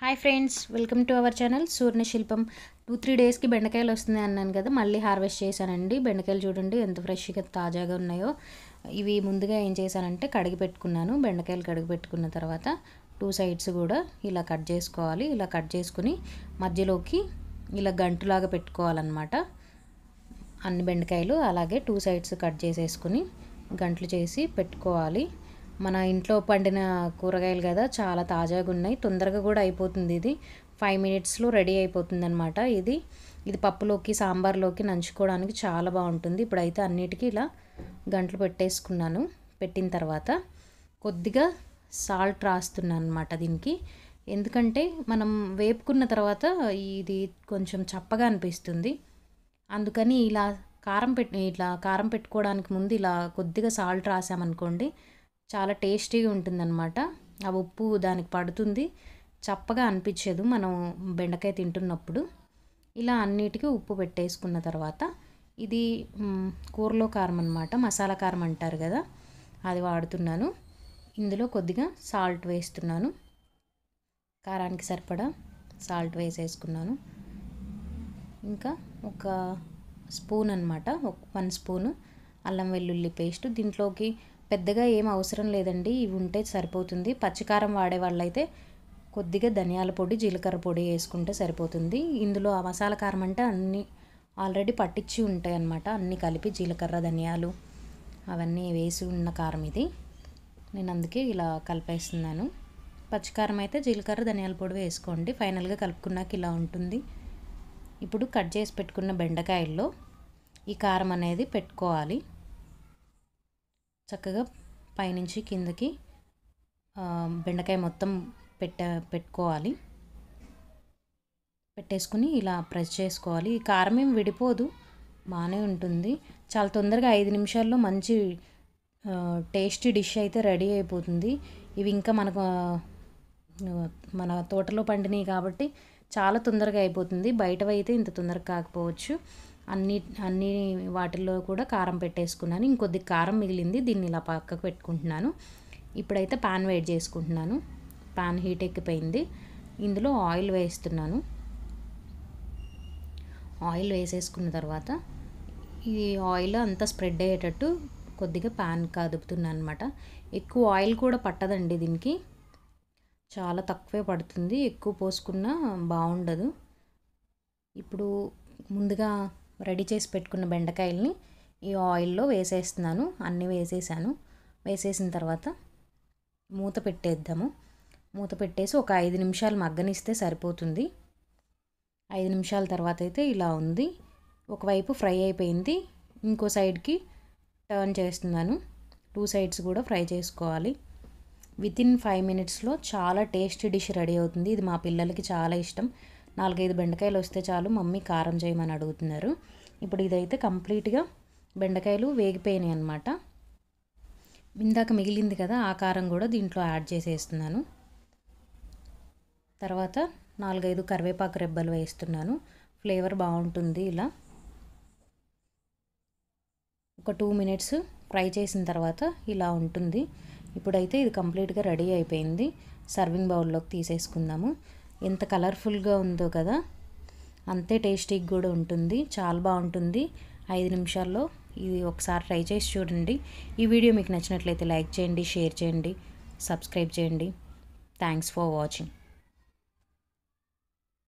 hi friends welcome to our channel Surya Shilpam two three డేస్కి బెండకాయలు వస్తుంది అన్నాను కదా మళ్ళీ హార్వెస్ట్ చేశానండి బెండకాయలు చూడండి ఎంత ఫ్రెష్గా తాజాగా ఉన్నాయో ఇవి ముందుగా ఏం చేశానంటే కడిగి పెట్టుకున్నాను బెండకాయలు కడిగి పెట్టుకున్న తర్వాత టూ సైడ్స్ కూడా ఇలా కట్ చేసుకోవాలి ఇలా కట్ చేసుకుని మధ్యలోకి ఇలా గంటులాగా పెట్టుకోవాలన్నమాట అన్ని బెండకాయలు అలాగే టూ సైడ్స్ కట్ చేసేసుకుని గంటలు చేసి పెట్టుకోవాలి మన ఇంట్లో పండిన కూరగాయలు కదా చాలా తాజాగా ఉన్నాయి తొందరగా కూడా అయిపోతుంది ఇది ఫైవ్ మినిట్స్లో రెడీ అయిపోతుంది అనమాట ఇది ఇది పప్పులోకి సాంబార్లోకి నంచుకోవడానికి చాలా బాగుంటుంది ఇప్పుడైతే అన్నిటికీ ఇలా గంటలు పెట్టేసుకున్నాను పెట్టిన తర్వాత కొద్దిగా సాల్ట్ రాస్తున్నాను అనమాట దీనికి ఎందుకంటే మనం వేపుకున్న తర్వాత ఇది కొంచెం చప్పగా అనిపిస్తుంది అందుకని ఇలా కారం పెట్టి ఇట్లా కారం పెట్టుకోవడానికి ముందు ఇలా కొద్దిగా సాల్ట్ రాసామనుకోండి చాలా టేస్టీగా ఉంటుందన్నమాట ఆ ఉప్పు దానికి పడుతుంది చప్పగా అనిపించదు మనం బెండకాయ తింటున్నప్పుడు ఇలా అన్నిటికీ ఉప్పు పెట్టేసుకున్న తర్వాత ఇది కూరలో కారం అనమాట మసాలా కారం అంటారు కదా అది వాడుతున్నాను ఇందులో కొద్దిగా సాల్ట్ వేస్తున్నాను కారానికి సరిపడా సాల్ట్ వేసేసుకున్నాను ఇంకా ఒక స్పూన్ అనమాట వన్ స్పూను అల్లం వెల్లుల్లి పేస్ట్ దీంట్లోకి పెద్దగా ఏం అవసరం లేదండి ఇవి ఉంటే సరిపోతుంది పచ్చికారం వాడే వాళ్ళైతే కొద్దిగా ధనియాల పొడి జీలకర్ర పొడి వేసుకుంటే సరిపోతుంది ఇందులో ఆ మసాలా కారం అంటే అన్నీ ఆల్రెడీ పట్టించి ఉంటాయి అన్నమాట అన్నీ కలిపి జీలకర్ర ధనియాలు అవన్నీ వేసి ఉన్న కారం ఇది నేను అందుకే ఇలా కలిపేస్తున్నాను పచ్చికారం అయితే జీలకర్ర ధనియాల పొడి వేసుకోండి ఫైనల్గా కలుపుకున్నాక ఇలా ఉంటుంది ఇప్పుడు కట్ చేసి పెట్టుకున్న బెండకాయల్లో ఈ కారం అనేది పెట్టుకోవాలి చక్కగా పైనుంచి కిందకి బెండకాయ మొత్తం పెట్ట పెట్టుకోవాలి పెట్టేసుకుని ఇలా ప్రెస్ చేసుకోవాలి కారం ఏం విడిపోదు బాగానే ఉంటుంది చాలా తొందరగా ఐదు నిమిషాల్లో మంచి టేస్టీ డిష్ అయితే రెడీ అయిపోతుంది ఇవి ఇంకా మనకు మన తోటలో పండినవి కాబట్టి చాలా తొందరగా అయిపోతుంది బయటవైతే ఇంత తొందరగా కాకపోవచ్చు అన్ని అన్ని వాటిల్లో కూడా కారం పెట్టేసుకున్నాను ఇంకొద్ది కారం మిగిలింది దీన్ని ఇలా పక్కకు పెట్టుకుంటున్నాను ఇప్పుడైతే పాన్ వేడ్ చేసుకుంటున్నాను పాన్ హీట్ ఎక్కిపోయింది ఇందులో ఆయిల్ వేస్తున్నాను ఆయిల్ వేసేసుకున్న తర్వాత ఈ ఆయిల్ అంతా స్ప్రెడ్ అయ్యేటట్టు కొద్దిగా పాన్ కదుపుతున్నాను అనమాట ఎక్కువ ఆయిల్ కూడా పట్టదండి దీనికి చాలా తక్కువే పడుతుంది ఎక్కువ పోసుకున్నా బాగుండదు ఇప్పుడు ముందుగా రెడీ చేసి పెట్టుకున్న బెండకాయల్ని ఈ ఆయిల్లో వేసేస్తున్నాను అన్నీ వేసేసాను వేసేసిన తర్వాత మూత పెట్టేద్దాము మూత పెట్టేసి ఒక ఐదు నిమిషాలు మగ్గనిస్తే సరిపోతుంది ఐదు నిమిషాల తర్వాత అయితే ఇలా ఉంది ఒకవైపు ఫ్రై అయిపోయింది ఇంకో సైడ్కి టర్న్ చేస్తున్నాను టూ సైడ్స్ కూడా ఫ్రై చేసుకోవాలి వితిన్ ఫైవ్ మినిట్స్లో చాలా టేస్టీ డిష్ రెడీ అవుతుంది ఇది మా పిల్లలకి చాలా ఇష్టం నాలుగైదు బెండకాయలు వస్తే చాలు మమ్మీ కారం చేయమని అడుగుతున్నారు ఇప్పుడు ఇదైతే కంప్లీట్గా బెండకాయలు వేగిపోయినాయి అనమాట ఇందాక మిగిలింది కదా ఆ కారం కూడా దీంట్లో యాడ్ చేసేస్తున్నాను తర్వాత నాలుగైదు కరివేపాకు రెబ్బలు వేస్తున్నాను ఫ్లేవర్ బాగుంటుంది ఇలా ఒక టూ మినిట్స్ ఫ్రై చేసిన తర్వాత ఇలా ఉంటుంది ఇప్పుడైతే ఇది కంప్లీట్గా రెడీ అయిపోయింది సర్వింగ్ బౌల్లోకి తీసేసుకుందాము ఎంత కలర్ఫుల్గా ఉందో కదా అంతే టేస్టీగా కూడా ఉంటుంది చాలా బాగుంటుంది ఐదు నిమిషాల్లో ఇది ఒకసారి ట్రై చేసి చూడండి ఈ వీడియో మీకు నచ్చినట్లయితే లైక్ చేయండి షేర్ చేయండి సబ్స్క్రైబ్ చేయండి థ్యాంక్స్ ఫర్ వాచింగ్